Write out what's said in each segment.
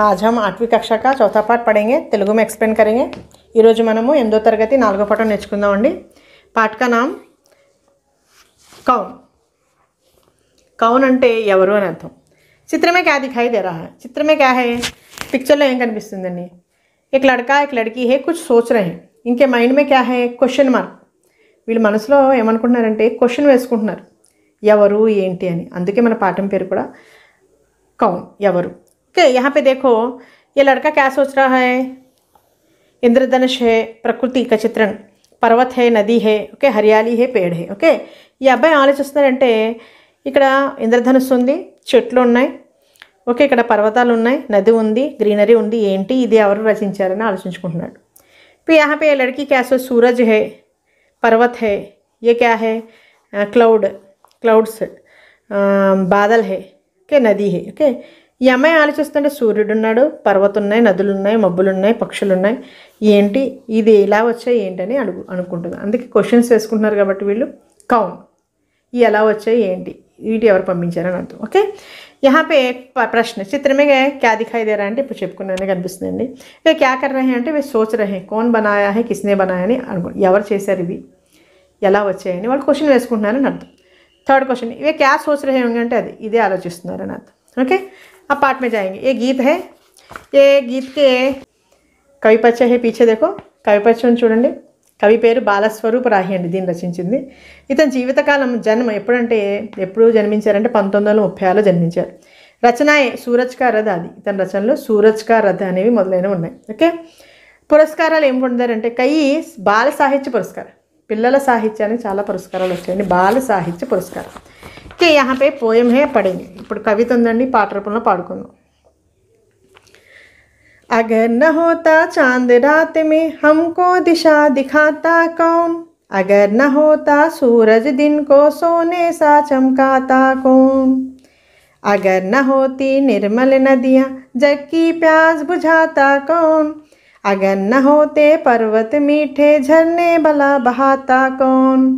आज हम आठवीं कक्षा का चौथा पाठ తెలుగు में एक्सप्लेन ఈరోజు మనము ఎనిమిదో తరగతి నాలుగో పాఠం నేర్చుకుందాం అండి కా నామ్ కౌన్ కౌన్ అంటే ఎవరు అని అర్థం చిత్రమే క్యా దిఖాయి దే రహా చిత్రమే క్యా హే పిక్చర్లో ఏం కనిపిస్తుందండి ఎక్ లడకా ఎక్ లడకీ హే కుచ్ సోచ్ రహే ఇంకే మైండ్ మే క్యా హే క్వశ్చన్ మార్క్ వీళ్ళు మనసులో ఏమనుకుంటున్నారంటే క్వశ్చన్ వేసుకుంటున్నారు ఎవరు ఏంటి అని అందుకే మన పాఠం పేరు కూడా కౌన్ ఎవరు कि यहाँ पे देखो ये लड़का क्या सोच रहा है इंद्रधनुष है ప్రకృతి का चित्रण పర్వత్ హే నది హే ఓకే హరియాలి హే పేడ్ హే ఓకే ఈ అబ్బాయి ఆలోచిస్తున్నాడంటే ఇక్కడ ఇంద్రధనుస్సు ఉంది చెట్లు ఉన్నాయి ఓకే ఇక్కడ పర్వతాలు ఉన్నాయి నది ఉంది గ్రీనరీ ఉంది ఏంటి ఇది ఎవరు రచించారని ఆలోచించుకుంటున్నాడు ఇప్పుడు यहाँ पे लड़की क्या सो सूरज है पर्वत है ये क्या है क्लाउड क्लाउड्स बादल है के नदी है ओके ఈ అమ్మాయి ఆలోచిస్తుంటే సూర్యుడున్నాడు పర్వతున్నాయి నదులున్నాయి మబ్బులున్నాయి పక్షులున్నాయి ఏంటి ఇది ఎలా వచ్చాయి ఏంటని అడుగు అనుకుంటుంది అందుకే క్వశ్చన్స్ వేసుకుంటున్నారు కాబట్టి వీళ్ళు కౌన్ ఈ ఎలా వచ్చాయి ఏంటి వీటి ఎవరు పంపించారని అర్థం ఓకే యహాపే ప్రశ్న చిత్రమే క్యా దిఖాయి దేరా అంటే ఇప్పుడు చెప్పుకున్నానే అండి ఇక క్యా కర్రహే అంటే వే సోచ రహే కోన్ బనాయా హే కిస్నే బనాయా అని అనుకో ఎవరు చేశారు ఇవి ఎలా వచ్చాయని వాళ్ళు క్వశ్చన్ వేసుకుంటున్నారని అర్థం థర్డ్ క్వశ్చన్ ఇవే క్యా సోచ రహే అంటే అది ఇదే ఆలోచిస్తున్నారని అర్థం ఓకే अब पार्ट में जाएंगे ये గీత है ఏ के కవి పరిచయ హే పీచే దేకో కవి పరిచయం చూడండి కవి పేరు బాలస్వరూప్ రాహి అండి దీన్ని రచించింది ఇతని జీవితకాలం జన్మ ఎప్పుడంటే ఎప్పుడు జన్మించారంటే పంతొమ్మిది వందల ముప్పై ఆరులో జన్మించారు రచనాయే సూరజ్ కా రథ అది ఇతని రచనలో సూరజ్ కా రథ అనేవి మొదలైనవి ఉన్నాయి ఓకే పురస్కారాలు ఏం పొందారంటే కయి బాల సాహిత్య పురస్కారం పిల్లల సాహిత్యానికి చాలా పురస్కారాలు వచ్చాయండి బాల సాహిత్య పురస్కారం ओके यहाँ पे पोएम है पढ़ेंगे ఇప్పుడు కవిత पाट रूप में పాడుకుందాం अगर न होता चांद रात में हमको दिशा दिखाता कौन अगर न होता सूरज दिन को सोने सा चमकाता कौन अगर न होती निर्मल नदियाँ जग की प्यास बुझाता कौन अगर न होते पर्वत मीठे झरने भला बहाता कौन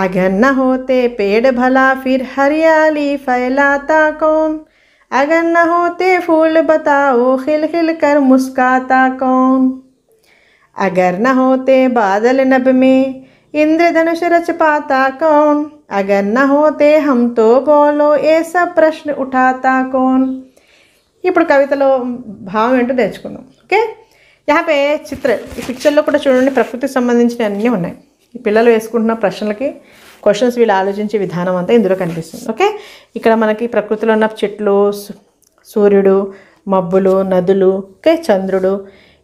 अगर न होते पेड़ भला फिर हरियाली फैलाता कौन अगर न होते फूल बताओ खिल खिल कर मुस्काता कौन अगर न होते बादल नब में इंद्रधनुष रच पाता कौन अगर न होते हम तो बोलो ये सब ప్రశ్న ఉఠాతా कौन ఇప్పుడు కవితలో భావం ఏంటో నేర్చుకుందాం ఓకే యాపే చిత్ర ఈ పిక్చర్లో కూడా చూడండి ప్రకృతికి సంబంధించిన అన్నీ ఉన్నాయి ఈ పిల్లలు వేసుకుంటున్న ప్రశ్నలకి క్వశ్చన్స్ వీళ్ళు ఆలోచించే విధానం అంతా ఇందులో కనిపిస్తుంది ఓకే ఇక్కడ మనకి ప్రకృతిలో ఉన్న చెట్లు సూర్యుడు మబ్బులు నదులు ఓకే చంద్రుడు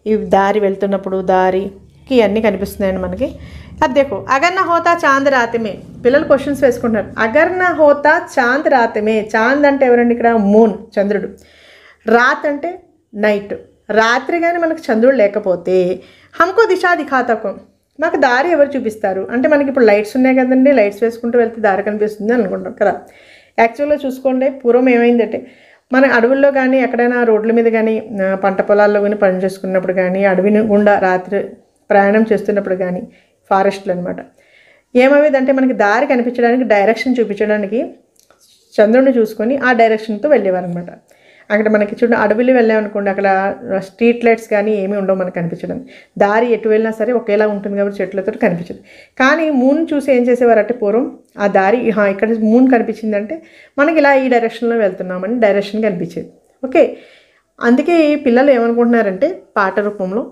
ఈ దారి వెళ్తున్నప్పుడు దారి ఇవన్నీ కనిపిస్తున్నాయండి మనకి అద్దెకు దేకు అగర్న హోతా చాంద్ రాతమే పిల్లలు క్వశ్చన్స్ వేసుకుంటారు అగర్న హోతా చాంద్ రాతమే చాంద్ అంటే ఎవరండి ఇక్కడ మూన్ చంద్రుడు రాత్ అంటే నైట్ రాత్రి కానీ మనకు చంద్రుడు లేకపోతే హమ్కో దిశా దిఖాతకం నాకు దారి ఎవరు చూపిస్తారు అంటే మనకి ఇప్పుడు లైట్స్ ఉన్నాయి కదండి లైట్స్ వేసుకుంటూ వెళ్తే దారి కనిపిస్తుంది అనుకుంటాం కదా యాక్చువల్గా చూసుకోండి పూర్వం ఏమైందంటే మన అడవుల్లో కానీ ఎక్కడైనా రోడ్ల మీద కానీ పంట పొలాల్లో కానీ పని చేసుకున్నప్పుడు కానీ అడవిని గుండా రాత్రి ప్రయాణం చేస్తున్నప్పుడు కానీ ఫారెస్ట్లు అనమాట ఏమవేదంటే మనకి దారి కనిపించడానికి డైరెక్షన్ చూపించడానికి చంద్రుడిని చూసుకొని ఆ డైరెక్షన్తో వెళ్ళేవారు అనమాట అక్కడ మనకి చూడండి అడవిలో వెళ్ళామనుకోండి అక్కడ స్ట్రీట్ లైట్స్ కానీ ఏమీ ఉండవు మనకు కనిపించడం దారి ఎటు వెళ్ళినా సరే ఒకేలా ఉంటుంది కాబట్టి చెట్లతో కనిపించదు కానీ మూన్ చూసి ఏం చేసేవారంటే పూర్వం ఆ దారి ఇక్కడ మూన్ కనిపించిందంటే మనకి ఇలా ఈ డైరెక్షన్లో వెళ్తున్నామని డైరెక్షన్ కనిపించేది ఓకే అందుకే ఈ పిల్లలు ఏమనుకుంటున్నారంటే పాట రూపంలో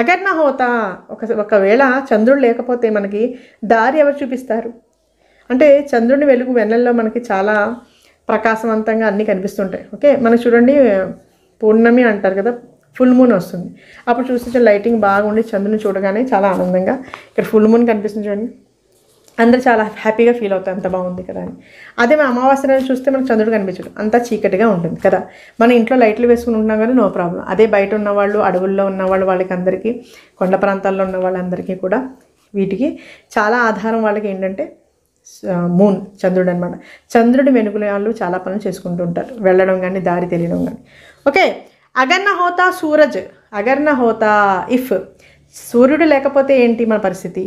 అగర్ణ హోతా ఒక ఒకవేళ చంద్రుడు లేకపోతే మనకి దారి ఎవరు చూపిస్తారు అంటే చంద్రుని వెలుగు వెన్నెల్లో మనకి చాలా ప్రకాశవంతంగా అన్నీ కనిపిస్తుంటాయి ఓకే మనకు చూడండి పూర్ణమి అంటారు కదా ఫుల్ మూన్ వస్తుంది అప్పుడు చూస్తే లైటింగ్ బాగుండి చంద్రుని చూడగానే చాలా ఆనందంగా ఇక్కడ ఫుల్ మూన్ కనిపిస్తుంది చూడండి అందరు చాలా హ్యాపీగా ఫీల్ అవుతారు అంత బాగుంది కదా అని అదే మా అమావాస్య రోజు చూస్తే మనకు చంద్రుడు కనిపించడు అంతా చీకటిగా ఉంటుంది కదా మన ఇంట్లో లైట్లు వేసుకుని ఉంటున్నాం కానీ నో ప్రాబ్లం అదే బయట ఉన్న వాళ్ళు అడవుల్లో ఉన్న వాళ్ళు వాళ్ళకి అందరికీ కొండ ప్రాంతాల్లో ఉన్న వాళ్ళందరికీ కూడా వీటికి చాలా ఆధారం వాళ్ళకి ఏంటంటే మూన్ చంద్రుడు అనమాట చంద్రుడు వెనుకల వాళ్ళు చాలా పనులు చేసుకుంటూ ఉంటారు వెళ్ళడం కానీ దారి తెలియడం కానీ ఓకే అగర్ణ హోతా సూరజ్ అగర్ణ హోతా ఇఫ్ సూర్యుడు లేకపోతే ఏంటి మన పరిస్థితి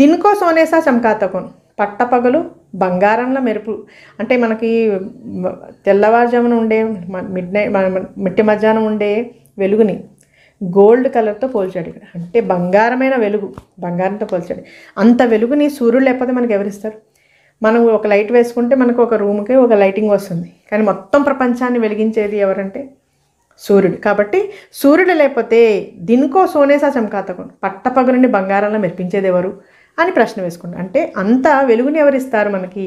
దీనికో సోనేసా చంకాతకం పట్టపగలు బంగారంలో మెరుపు అంటే మనకి తెల్లవారుజామున ఉండే మిడ్ నైట్ మిట్టి మధ్యాహ్నం ఉండే వెలుగుని గోల్డ్ కలర్తో పోల్చాడు ఇక్కడ అంటే బంగారమైన వెలుగు బంగారంతో పోల్చాడు అంత వెలుగుని సూర్యుడు లేకపోతే మనకి ఎవరిస్తారు మనం ఒక లైట్ వేసుకుంటే మనకు ఒక రూమ్కి ఒక లైటింగ్ వస్తుంది కానీ మొత్తం ప్రపంచాన్ని వెలిగించేది ఎవరంటే సూర్యుడు కాబట్టి సూర్యుడు లేకపోతే దీనికో సోనేసా చమకాతకును పట్టపగరుని బంగారంలో మెప్పించేది ఎవరు అని ప్రశ్న వేసుకుంటు అంటే అంత వెలుగుని ఎవరిస్తారు మనకి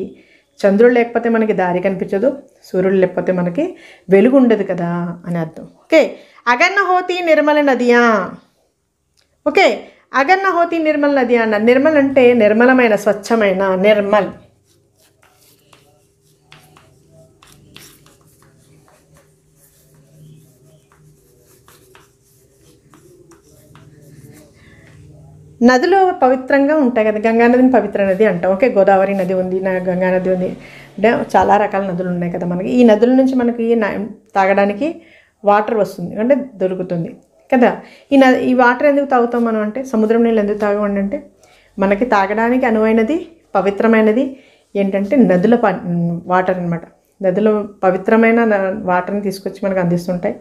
చంద్రుడు లేకపోతే మనకి దారి కనిపించదు సూర్యుడు లేకపోతే మనకి వెలుగు ఉండదు కదా అని అర్థం ఓకే అగన్నహోతి నిర్మల నదియా ఓకే అగన్నహోతి నిర్మల నదియా అన్న నిర్మల్ అంటే నిర్మలమైన స్వచ్ఛమైన నిర్మల్ నదులు పవిత్రంగా ఉంటాయి కదా గంగా నదిని పవిత్ర నది అంటాం ఓకే గోదావరి నది ఉంది నా గంగా నది ఉంది అంటే చాలా రకాల నదులు ఉన్నాయి కదా మనకి ఈ నదుల నుంచి మనకి తాగడానికి వాటర్ వస్తుంది అంటే దొరుకుతుంది కదా ఈ నది ఈ వాటర్ ఎందుకు తాగుతాం మనం అంటే సముద్రం నీళ్ళు ఎందుకు తాగమండి అంటే మనకి తాగడానికి అనువైనది పవిత్రమైనది ఏంటంటే నదుల వాటర్ అనమాట నదులు పవిత్రమైన వాటర్ని తీసుకొచ్చి మనకు అందిస్తుంటాయి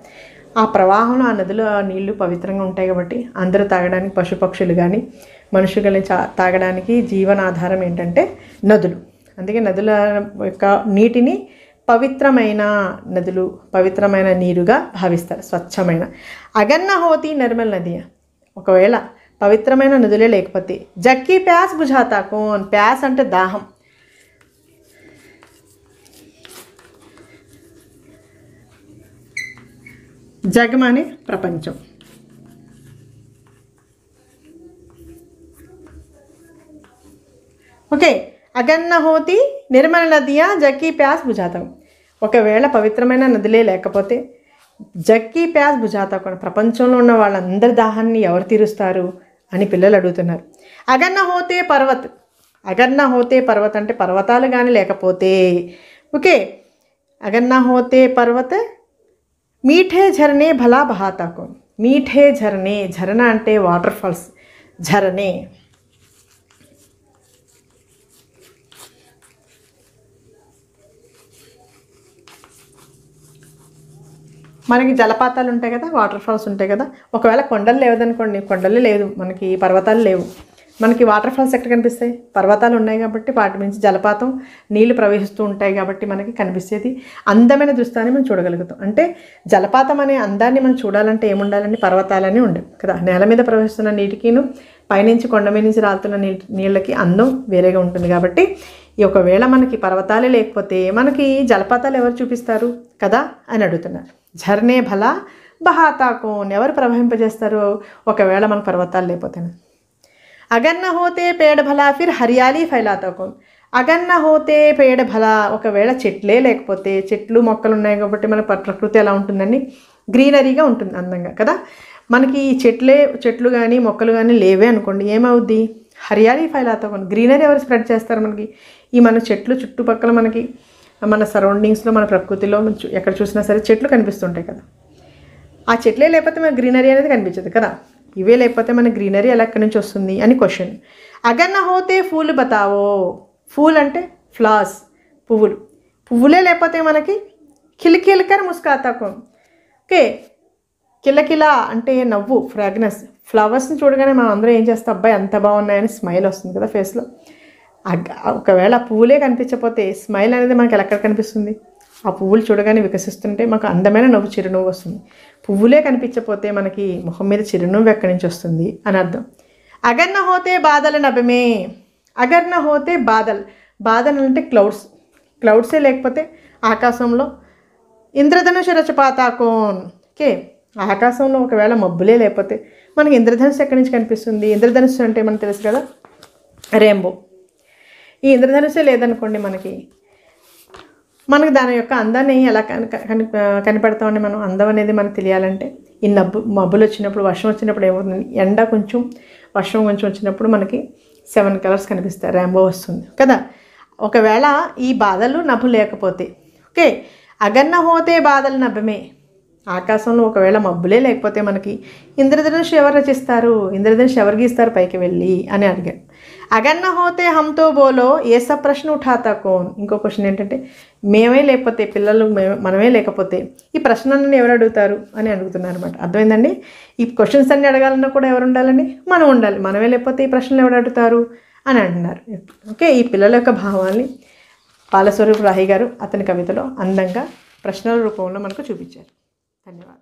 ఆ ప్రవాహంలో ఆ నదిలో ఆ నీళ్లు పవిత్రంగా ఉంటాయి కాబట్టి అందరూ తాగడానికి పశుపక్షులు కానీ మనుషులని చా తాగడానికి జీవనాధారం ఏంటంటే నదులు అందుకే నదుల యొక్క నీటిని పవిత్రమైన నదులు పవిత్రమైన నీరుగా భావిస్తారు స్వచ్ఛమైన హోతి నిర్మల్ నది ఒకవేళ పవిత్రమైన నదులే లేకపోతే జక్కి ప్యాస్ బుజాతాకోన్ ప్యాస్ అంటే దాహం జగమనే ప్రపంచం ఓకే అగన్న హోతి నిర్మల నదియా జక్కీ ప్యాస్ భుజాతం ఒకవేళ పవిత్రమైన నదిలే లేకపోతే జక్కీ ప్యాస్ భుజాత ప్రపంచంలో ఉన్న వాళ్ళందరి దాహాన్ని ఎవరు తీరుస్తారు అని పిల్లలు అడుగుతున్నారు అగన్న హోతే పర్వత్ అగన్న హోతే పర్వత్ అంటే పర్వతాలు కానీ లేకపోతే ఓకే అగన్న హోతే పర్వత్ మీఠే ఝరనే భలా బహాతాకు మీఠే ఝరనే ఝరణ అంటే వాటర్ ఫాల్స్ ఝరనే మనకి జలపాతాలు ఉంటాయి కదా వాటర్ ఫాల్స్ ఉంటాయి కదా ఒకవేళ కొండలు లేవదనుకోండి కొండలు లేదు మనకి పర్వతాలు లేవు మనకి వాటర్ ఫాల్స్ ఎక్కడ కనిపిస్తాయి పర్వతాలు ఉన్నాయి కాబట్టి వాటి నుంచి జలపాతం నీళ్లు ప్రవహిస్తూ ఉంటాయి కాబట్టి మనకి కనిపిస్తేది అందమైన దృశ్యాన్ని మనం చూడగలుగుతాం అంటే జలపాతం అనే అందాన్ని మనం చూడాలంటే ఏముండాలని పర్వతాలని ఉండవు కదా నేల మీద ప్రవహిస్తున్న నీటికిను పైనుంచి కొండ మీద నుంచి రాలుతున్న నీళ్ళకి అందం వేరేగా ఉంటుంది కాబట్టి ఒకవేళ మనకి పర్వతాలే లేకపోతే మనకి జలపాతాలు ఎవరు చూపిస్తారు కదా అని అడుగుతున్నారు ఝర్నే భలా బహాతాకోన్ ఎవరు ప్రవహింపజేస్తారు ఒకవేళ మన పర్వతాలు లేకపోతేనే అగర్ నా హోతే పేడ భలా ఫిర్ హరియాలీ ఫైలాతో కౌన్ అగర్ హోతే పేడ భలా ఒకవేళ చెట్లే లేకపోతే చెట్లు మొక్కలు ఉన్నాయి కాబట్టి మన ప్రకృతి ఎలా ఉంటుందండి గ్రీనరీగా ఉంటుంది అందంగా కదా మనకి ఈ చెట్లే చెట్లు కానీ మొక్కలు కానీ లేవే అనుకోండి ఏమవుద్ది హరియాలీ ఫైలాతా కౌన్ గ్రీనరీ ఎవరు స్ప్రెడ్ చేస్తారు మనకి ఈ మన చెట్లు చుట్టుపక్కల మనకి మన సరౌండింగ్స్లో మన ప్రకృతిలో ఎక్కడ చూసినా సరే చెట్లు కనిపిస్తుంటాయి కదా ఆ చెట్లే లేకపోతే మన గ్రీనరీ అనేది కనిపించదు కదా ఇవే లేకపోతే మన గ్రీనరీ ఎలా ఎక్కడి నుంచి వస్తుంది అని క్వశ్చన్ అగన్న హోతే ఫూలు బతావో ఫూల్ అంటే ఫ్లవర్స్ పువ్వులు పువ్వులే లేకపోతే మనకి కిలకిలకర ముస్కాతకం ఓకే కిలకిల అంటే నవ్వు ఫ్రాగ్నెస్ ఫ్లవర్స్ని చూడగానే మనం అందరూ ఏం చేస్తాం అబ్బాయి అంత బాగున్నాయని స్మైల్ వస్తుంది కదా ఫేస్లో ఒకవేళ పువ్వులే కనిపించకపోతే స్మైల్ అనేది మనకి ఎలా కనిపిస్తుంది ఆ పువ్వులు చూడగానే వికసిస్తుంటే మాకు అందమైన నవ్వు చిరునవ్వు వస్తుంది పువ్వులే కనిపించపోతే మనకి ముఖం మీద చిరునవ్వు ఎక్కడి నుంచి వస్తుంది అని అర్థం అగర్న హోతే బాధల నభమే అగర్న హోతే బాధల్ బాధలు అంటే క్లౌడ్స్ క్లౌడ్సే లేకపోతే ఆకాశంలో ఇంద్రధనుషు రచపాతాకోన్ కే ఆకాశంలో ఒకవేళ మబ్బులే లేకపోతే మనకి ఇంద్రధనుసు ఎక్కడి నుంచి కనిపిస్తుంది ఇంద్రధనుసు అంటే మనకు తెలుసు కదా రెయింబో ఈ ఇంద్రధనుసే లేదనుకోండి మనకి మనకు దాని యొక్క అందాన్ని ఎలా కని కనిపెడతామని మనం అందం అనేది మనకు తెలియాలంటే ఈ నబ్బు మబ్బులు వచ్చినప్పుడు వర్షం వచ్చినప్పుడు ఏమవుతుంది ఎండ కొంచెం వర్షం కొంచెం వచ్చినప్పుడు మనకి సెవెన్ కలర్స్ కనిపిస్తాయి ర్యాంబో వస్తుంది కదా ఒకవేళ ఈ బాధలు నభు లేకపోతే ఓకే అగన్న హోతే బాధలు నభమే ఆకాశంలో ఒకవేళ మబ్బులే లేకపోతే మనకి ఇంద్రధనుషు ఎవరు రచిస్తారు ఇంద్రధనుషు ఎవరు గీస్తారు పైకి వెళ్ళి అని అడిగాడు అగన్న హోతే హంతో బోలో ఏ సబ్ ప్రశ్న ఉఠాతా కోన్ ఇంకో క్వశ్చన్ ఏంటంటే మేమే లేకపోతే పిల్లలు మనమే లేకపోతే ఈ ప్రశ్నలను ఎవరు అడుగుతారు అని అడుగుతున్నారు అనమాట అర్థమైందండి ఈ క్వశ్చన్స్ అన్ని అడగాలన్నా కూడా ఎవరు ఉండాలండి మనం ఉండాలి మనమే లేకపోతే ఈ ప్రశ్నలు ఎవరు అడుగుతారు అని అంటున్నారు ఓకే ఈ పిల్లల యొక్క భావాన్ని పాలస్వరూపు రాహి గారు అతని కవితలో అందంగా ప్రశ్నల రూపంలో మనకు చూపించారు ధన్యవాదాలు